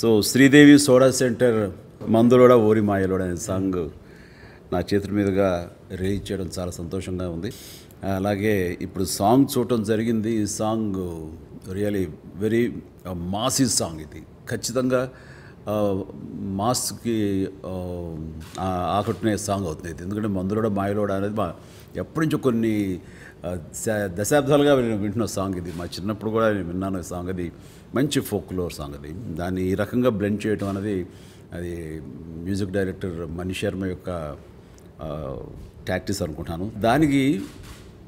so Sridevi soda centre మందులోడ ఓరి మాయలోడ అనే సాంగ్ నా చేతుల మీదుగా రిలీజ్ చేయడం చాలా సంతోషంగా ఉంది అలాగే ఇప్పుడు సాంగ్ చూడటం జరిగింది ఈ song really very massy song ఇది ఖచ్చితంగా మాస్కి ఆకట్టునే సాంగ్ అవుతుంది ఎందుకంటే మందులోడ మాయలోడ అనేది మా ఎప్పటి నుంచో కొన్ని దశాబ్దాలుగా నేను వింటున్న సాంగ్ ఇది మా చిన్నప్పుడు కూడా నేను విన్నాను సాంగ్ అది మంచి ఫోక్లోర్ సాంగ్ అది దాన్ని ఈ రకంగా బ్లెండ్ చేయడం అనేది అది మ్యూజిక్ డైరెక్టర్ మణి శర్మ యొక్క టాక్టిస్ అనుకుంటాను దానికి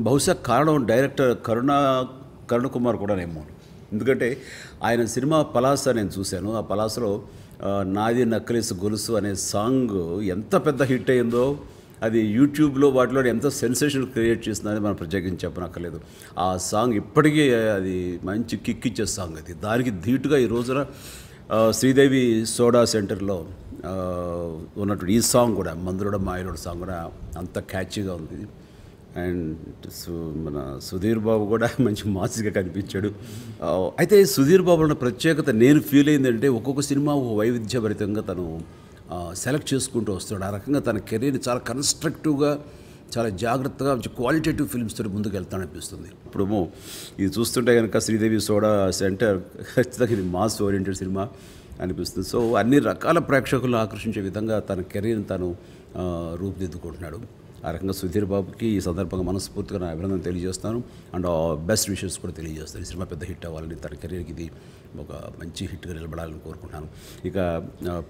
బహుశా కారణం డైరెక్టర్ కరుణ కరుణ్ కుమార్ కూడా నేమో ఎందుకంటే ఆయన సినిమా పలాస నేను చూశాను ఆ పలాసలో నాది నక్లెస్ గొలుసు అనే సాంగ్ ఎంత పెద్ద హిట్ అయిందో అది యూట్యూబ్లో వాటిలో ఎంత సెన్సేషన్ క్రియేట్ చేసిందని మనం ప్రత్యేకించి చెప్పనక్కర్లేదు ఆ సాంగ్ ఇప్పటికీ అది మంచి కిక్ ఇచ్చే సాంగ్ అది దానికి ధీటుగా ఈ రోజున శ్రీదేవి సోడా సెంటర్లో ఉన్నటువంటి ఈ సాంగ్ కూడా మందులోడ మాయలోడ సాంగ్ కూడా అంత క్యాచ్గా ఉంది అండ్ మన సుధీర్ బాబు కూడా మంచి మాసిగా కనిపించాడు అయితే సుధీర్ బాబు ఉన్న ప్రత్యేకత నేను ఫీల్ అయిందంటే ఒక్కొక్క సినిమా వైవిధ్యభరితంగా తను సెలెక్ట్ చేసుకుంటూ వస్తాడు ఆ రకంగా తన కెరీర్ని చాలా కన్స్ట్రక్టివ్గా చాలా జాగ్రత్తగా క్వాలిటేటివ్ ఫిల్మ్స్ తోటి ముందుకు వెళ్తాను అనిపిస్తుంది ఇప్పుడేమో ఇది చూస్తుంటే కనుక శ్రీదేవి సోడా సెంటర్ ఖచ్చితంగా ఇది మాస్ ఓరియంటెడ్ సినిమా అనిపిస్తుంది సో అన్ని రకాల ప్రేక్షకులను ఆకర్షించే విధంగా తన కెరీర్ని తను రూపుదిద్దుకుంటున్నాడు ఆ రకంగా సుధీర్ బాబుకి ఈ సందర్భంగా మనస్ఫూర్తిగా నా అభినందన తెలియజేస్తాను అండ్ బెస్ట్ విషయస్ కూడా తెలియజేస్తాను ఈ సినిమా పెద్ద హిట్ అవ్వాలని తన కెరీర్కి ఇది ఒక మంచి హిట్గా నిలబడాలని కోరుకుంటున్నాను ఇక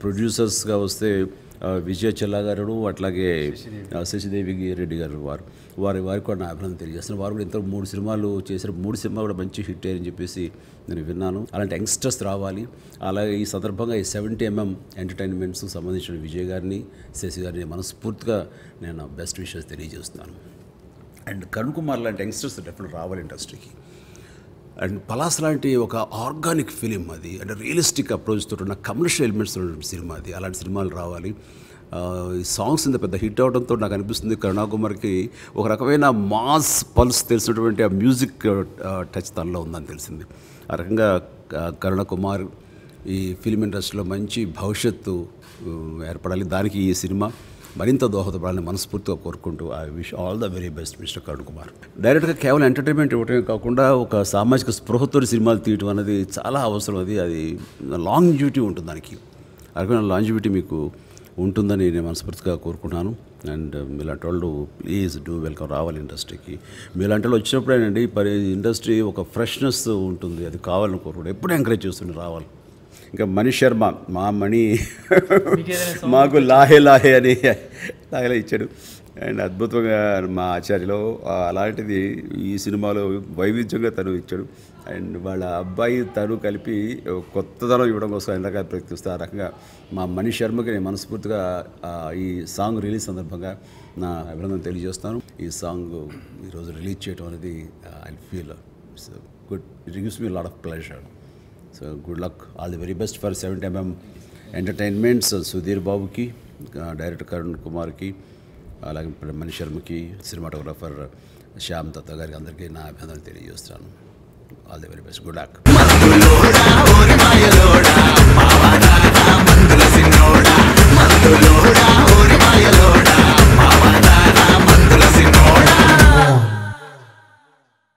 ప్రొడ్యూసర్స్గా వస్తే విజయ చెల్లా గారు అట్లాగే శశిదేవి రెడ్డి గారు వారు వారి వారికి కూడా నా అభినందన తెలియజేస్తున్నాను వారు కూడా ఇంత మూడు సినిమాలు చేశారు మూడు సినిమాలు కూడా మంచి హిట్ అయ్యని చెప్పేసి నేను విన్నాను అలాంటి యంగ్స్టర్స్ రావాలి అలాగే ఈ సందర్భంగా ఈ సెవెంటీ ఎంఎం ఎంటర్టైన్మెంట్స్కి సంబంధించిన విజయ్ గారిని శశి గారిని మనస్ఫూర్తిగా నేను బెస్ట్ బెస్ట్ విషయాలు తెలియజేస్తాను అండ్ కరుణ్ కుమార్ లాంటి యంగ్స్టర్స్ డెఫినెట్ రావాలి ఇండస్ట్రీకి అండ్ పలాస్ లాంటి ఒక ఆర్గానిక్ ఫిలిం అది అంటే రియలిస్టిక్ అప్రోచ్ తోటి ఉన్న కమర్షియల్ ఎలిమెంట్స్ ఉన్నటువంటి సినిమా అది అలాంటి సినిమాలు రావాలి ఈ సాంగ్స్ ఇంత పెద్ద హిట్ అవడంతో నాకు అనిపిస్తుంది కరుణాకుమార్కి ఒక రకమైన మాస్ పల్స్ తెలిసినటువంటి ఆ మ్యూజిక్ టచ్ తనలో ఉందని తెలిసింది ఆ రకంగా కరుణకుమార్ ఈ ఫిలిం ఇండస్ట్రీలో మంచి భవిష్యత్తు ఏర్పడాలి దానికి ఈ సినిమా మరింత దోహదపడాలని మనస్ఫూర్తిగా కోరుకుంటూ I wish all the very best mister Karun Kumar డైరెక్ట్గా కేవలం ఎంటర్టైన్మెంట్ ఇవ్వటమే కాకుండా ఒక సామాజిక స్పృహతో సినిమాలు తీయటం అనేది చాలా అవసరం అది అది లాంగ్ డ్యూటీ ఉంటుంది దానికి అలాగే లాంగ్ డ్యూటీ మీకు ఉంటుందని నేను మనస్ఫూర్తిగా కోరుకున్నాను అండ్ uh, మీలాంటి వాళ్ళు ప్లీజ్ డూ వెల్కమ్ రావాలి ఇండస్ట్రీకి మీలాంటి వాళ్ళు వచ్చినప్పుడేనండి పరి ఇండస్ట్రీ ఒక ఫ్రెష్నెస్ ఉంటుంది అది కావాలని కోరుకుంటాను ఎప్పుడు ఎంకరేజ్ చేస్తుండే రావాలి ఇంకా మణి శర్మ మా మణి మాకు లాహే లాహే అని లాగలా ఇచ్చాడు అండ్ అద్భుతంగా మా ఆచార్యలో అలాంటిది ఈ సినిమాలో వైవిధ్యంగా తను ఇచ్చాడు అండ్ వాళ్ళ అబ్బాయి తను కలిపి కొత్తదనం ఇవ్వడం కోసం ఆయన ప్రయత్నిస్తూ ఆ రకంగా మా మణి శర్మకి నేను మనస్ఫూర్తిగా ఈ సాంగ్ రిలీజ్ సందర్భంగా నా అభినందన తెలియజేస్తాను ఈ సాంగ్ ఈరోజు రిలీజ్ చేయడం అనేది I feel good it gives me lot of pleasure so good luck all the very best for seventy MM entertainments Sudheer బాబుకి డైరెక్టర్ కరుణ్ కుమార్కి అలాగే మణి శర్మకి సినిమాటోగ్రాఫర్ శ్యామ్ దత్త గారికి అందరికీ నా అభినందనలు తెలియజేస్తాను all the very best good luck